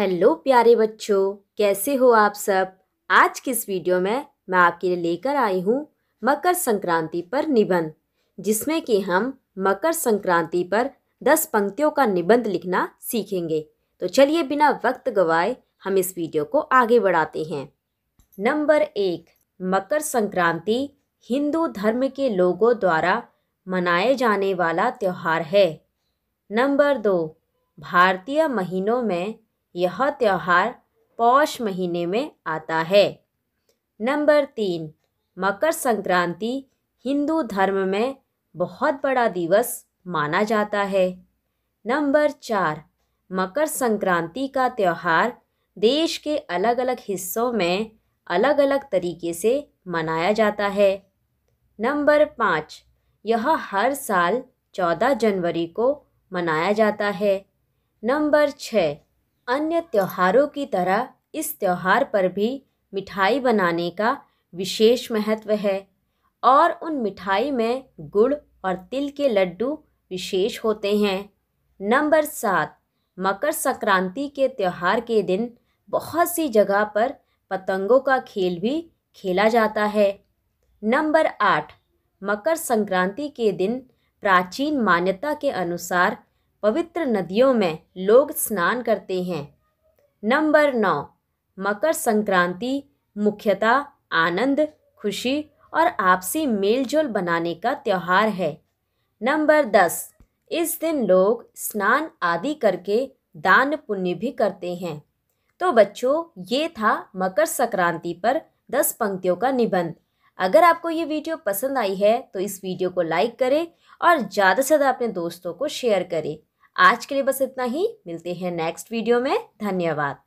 hello प्यारे बच्चों कैसे हो आप सब आज की इस वीडियो में मैं आपके लिए लेकर आई हूँ मकर संक्रांति पर निबंध जिसमें कि हम मकर संक्रांति पर दस पंक्तियों का निबंध लिखना सीखेंगे तो चलिए बिना वक्त गवाए हम इस वीडियो को आगे बढ़ाते हैं नंबर एक मकर संक्रांति हिंदू धर्म के लोगों द्वारा मनाए जाने वाला त्यौहार है नंबर दो भारतीय महीनों में यह त्यौहार पौष महीने में आता है नंबर तीन मकर संक्रांति हिंदू धर्म में बहुत बड़ा दिवस माना जाता है नंबर चार मकर संक्रांति का त्यौहार देश के अलग अलग हिस्सों में अलग अलग तरीके से मनाया जाता है नंबर पाँच यह हर साल चौदह जनवरी को मनाया जाता है नंबर छः अन्य त्योहारों की तरह इस त्यौहार पर भी मिठाई बनाने का विशेष महत्व है और उन मिठाई में गुड़ और तिल के लड्डू विशेष होते हैं नंबर सात मकर संक्रांति के त्यौहार के दिन बहुत सी जगह पर पतंगों का खेल भी खेला जाता है नंबर आठ मकर संक्रांति के दिन प्राचीन मान्यता के अनुसार पवित्र नदियों में लोग स्नान करते हैं नंबर नौ मकर संक्रांति मुख्यतः आनंद खुशी और आपसी मेलजोल बनाने का त्यौहार है नंबर दस इस दिन लोग स्नान आदि करके दान पुण्य भी करते हैं तो बच्चों ये था मकर संक्रांति पर दस पंक्तियों का निबंध अगर आपको ये वीडियो पसंद आई है तो इस वीडियो को लाइक करें और ज़्यादा से ज़्यादा अपने दोस्तों को शेयर करें आज के लिए बस इतना ही मिलते हैं नेक्स्ट वीडियो में धन्यवाद